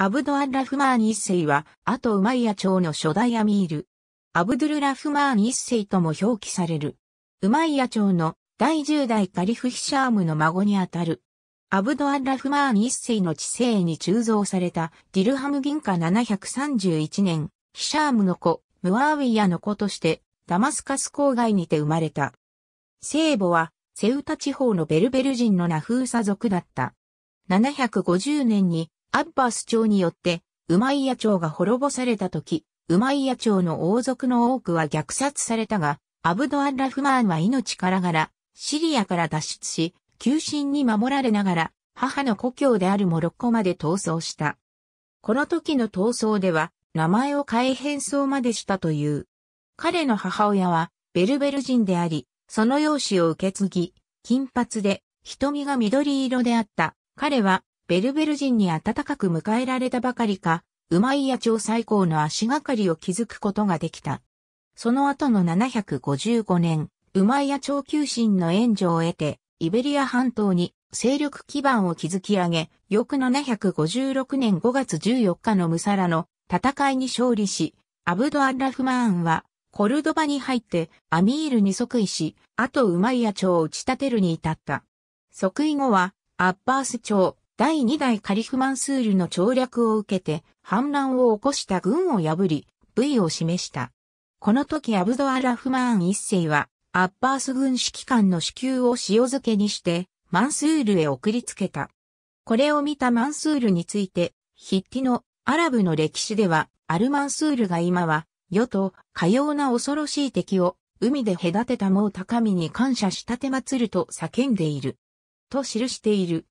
アブドアラフマーニ一世は、あとウマイヤ朝の初代アミール。アブドゥルラフマーニ一世とも表記される。ウマイヤ朝の第10代カリフ・ヒシャームの孫にあたる。アブドアラフマーニ一世の治世に鋳造されたディルハム銀貨731年、ヒシャームの子、ムワーウィヤの子として、ダマスカス郊外にて生まれた。聖母は、セウタ地方のベルベル人のナフーサ族だった。750年にアッバス朝によって、ウマイヤ朝が滅ぼされた時、ウマイヤ朝の王族の多くは虐殺されたが、アブドアン・ラフマーンは命からがら、シリアから脱出し、急進に守られながら、母の故郷であるモロッコまで逃走した。この時の逃走では、名前を変え変装までしたという。彼の母親は、ベルベル人であり、その容姿を受け継ぎ、金髪で、瞳が緑色であった。彼は、ベルベル人に温かく迎えられたばかりか、ウマイヤ朝最高の足がかりを築くことができた。その後の755年、ウマイヤ朝急進の援助を得て、イベリア半島に勢力基盤を築き上げ、翌756年5月14日のムサラの戦いに勝利し、アブド・アッラフマーンは、コルドバに入ってアミールに即位し、あとウマイヤ朝を打ち立てるに至った。即位後は、アッバース朝、第2代カリフマンスールの調略を受けて反乱を起こした軍を破り、部位を示した。この時アブドアラフマーン一世は、アッバース軍指揮官の支給を塩漬けにして、マンスールへ送りつけた。これを見たマンスールについて、筆記のアラブの歴史では、アルマンスールが今は、世と、かような恐ろしい敵を、海で隔てたもう高みに感謝したてまつると叫んでいる。と記している。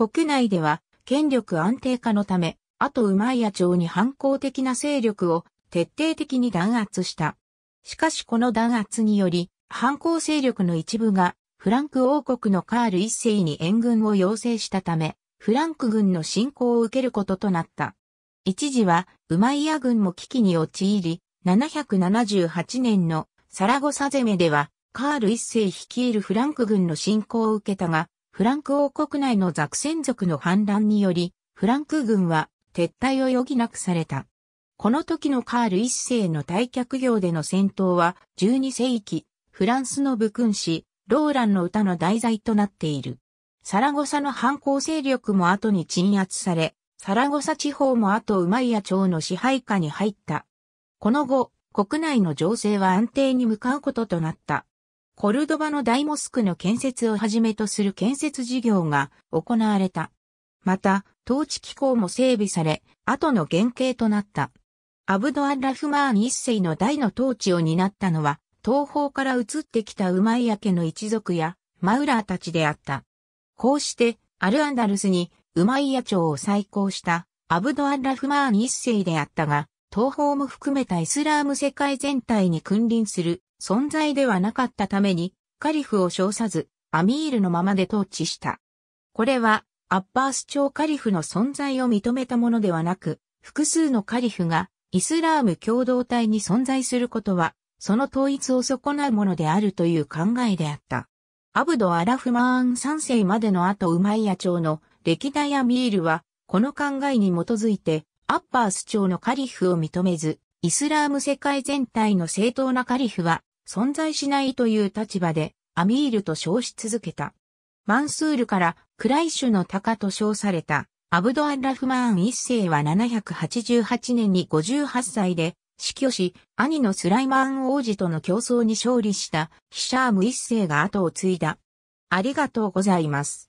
国内では権力安定化のため、後ウマイヤ朝に反抗的な勢力を徹底的に弾圧した。しかしこの弾圧により、反抗勢力の一部がフランク王国のカール一世に援軍を要請したため、フランク軍の侵攻を受けることとなった。一時は、ウマイヤ軍も危機に陥り、778年のサラゴサ攻めでは、カール一世率いるフランク軍の侵攻を受けたが、フランク王国内のザクセン族の反乱により、フランク軍は撤退を余儀なくされた。この時のカール一世の退却業での戦闘は、12世紀、フランスの武勲子、ローランの歌の題材となっている。サラゴサの反抗勢力も後に鎮圧され、サラゴサ地方も後ウマイヤ朝の支配下に入った。この後、国内の情勢は安定に向かうこととなった。コルドバの大モスクの建設をはじめとする建設事業が行われた。また、統治機構も整備され、後の原型となった。アブドアッラフマーン一世の大の統治を担ったのは、東方から移ってきたウマイヤ家の一族やマウラーたちであった。こうして、アルアンダルスにウマイヤ朝を再興したアブドアッラフマーン一世であったが、東方も含めたイスラーム世界全体に君臨する存在ではなかったために、カリフを称さず、アミールのままで統治した。これは、アッバース朝カリフの存在を認めたものではなく、複数のカリフがイスラーム共同体に存在することは、その統一を損なうものであるという考えであった。アブド・アラフマーン3世までの後ウマイヤ朝の歴代アミールは、この考えに基づいて、アッバース朝のカリフを認めず、イスラーム世界全体の正当なカリフは存在しないという立場でアミールと称し続けた。マンスールからクライシュの鷹と称されたアブドアン・ラフマーン一世は788年に58歳で死去し、兄のスライマーン王子との競争に勝利したヒシャーム一世が後を継いだ。ありがとうございます。